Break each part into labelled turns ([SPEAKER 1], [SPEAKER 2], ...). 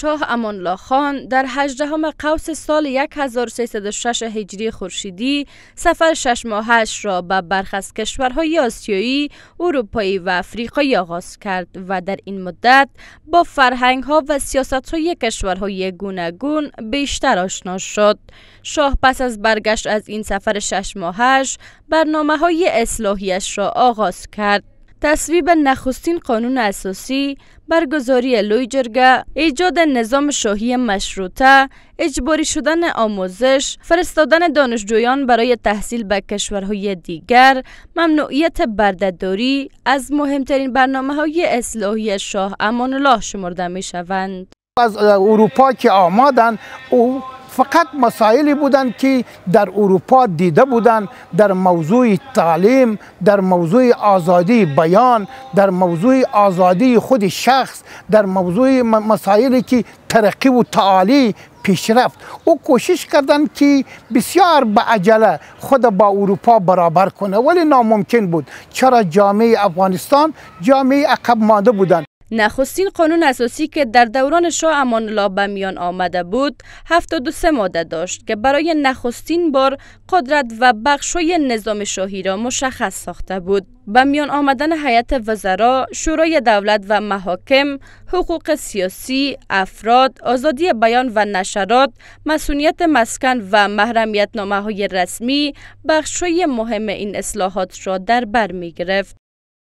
[SPEAKER 1] شاه امانلا خان در 18 قوس سال 1306 هجری خورشیدی سفر شش ماهش را به برخ از کشورهای آسیایی، اروپایی و افریقایی آغاز کرد و در این مدت با فرهنگ ها و سیاست های کشورهای گوناگون بیشتر آشنا شد. شاه پس از برگشت از این سفر شش ماهش برنامه های اصلاحیش را آغاز کرد. تصویب نخستین قانون اساسی، برگزاری لوی جرگه، ایجاد نظام شاهی مشروطه، اجباری شدن آموزش، فرستادن دانشجویان برای تحصیل به کشورهای دیگر، ممنوعیت بردهداری از مهمترین برنامه های اصلاحی شاه امان الله شمرده می شوند.
[SPEAKER 2] از اروپا که آمادن او فقط مسائلی بودند که در اروپا دیده بودند در موضوع تعلیم در موضوع آزادی بیان در موضوع آزادی خود شخص در موضوع مسائلی که ترقی و تعالی پیشرفت او کوشش کردند که بسیار به عجله خود با اروپا برابر کنه ولی ناممکن بود چرا جامعه افغانستان جامعه عقب مانده بودند
[SPEAKER 1] نخستین قانون اساسی که در دوران شاه امان الله به میان آمده بود 73 ماده داشت که برای نخستین بار قدرت و بخشوی نظام شاهی را مشخص ساخته بود به میان آمدن هیئت وزرا شورای دولت و محاکم حقوق سیاسی افراد آزادی بیان و نشرات مسئولیت مسکن و محرمیت نامه های رسمی بخشوی مهم این اصلاحات را در بر می گرفت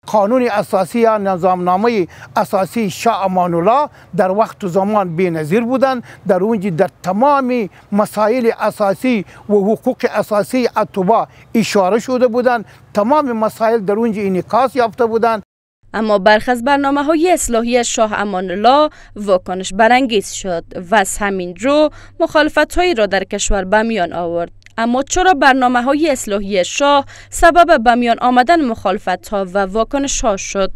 [SPEAKER 2] قانون اساسی یا نظامنامه اساسی شاه امان الله در وقت و زمان بی‌نظیر بودند در اونجا در تمام مسائل اساسی و حقوق اساسی اتباع اشاره شده بودند تمام مسائل در اونجا انعکاس
[SPEAKER 1] یافته بودند اما برخ از برنامه های اصلاحی شاه امان الله واکنش برانگیز شد و از همین رو مخالفت هایی را در کشور به میان آورد اما چرا برنامه های اصلاحی شاه سبب به آمدن مخالفت و واکنش شد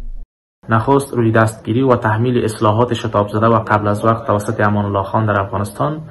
[SPEAKER 3] نخست روی دستگیری و تحمیل اصلاحات شتاب زده و قبل از وقت توسط امان الله خان در افغانستان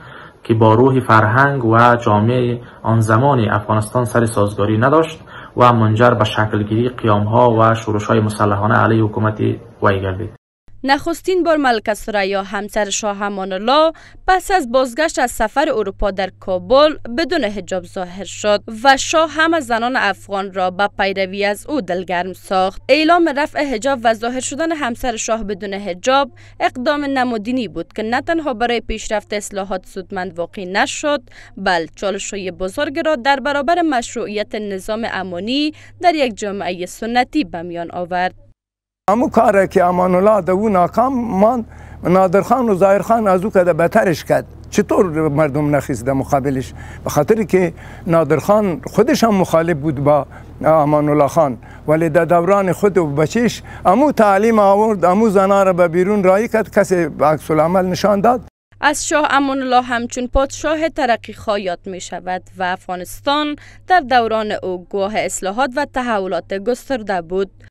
[SPEAKER 3] که با روح فرهنگ و جامعه آن زمان افغانستان سر سازگاری نداشت و منجر به شکلگیری قیام و شورش های مسلحانه علیه حکومت وی گردید
[SPEAKER 1] نخستین بار ملکه سریا همسر شاه امان پس از بازگشت از سفر اروپا در کابل بدون حجاب ظاهر شد و شاه همه زنان افغان را به پیروی از او دلگرم ساخت اعلام رفع حجاب و ظاهر شدن همسر شاه بدون حجاب اقدام نمادینی بود که نه تنها برای پیشرفت اصلاحات سودمند واقع نشد بل چالشهای بزرگ را در برابر مشروعیت نظام امانی در یک جامعه سنتی به میان آورد
[SPEAKER 4] امو کاره که امان الله ده او ناکام ماند نادر خان و زایرخان خان از او کده بترش کرد چطور مردم نخیزده مقابلش به خاطر که نادر خان خودش هم مخالف بود با امان الله خان ولی در دوران خود و بچیش امو تعلیم آورد امو زنه را به بیرون رای کرد کسی عکس العمل نشان داد
[SPEAKER 1] از شاه امان الله همچون پادشاه ترقی خواهیات یاد می شود و افغانستان در دوران او گواه اصلاحات و تحولات گسترده بود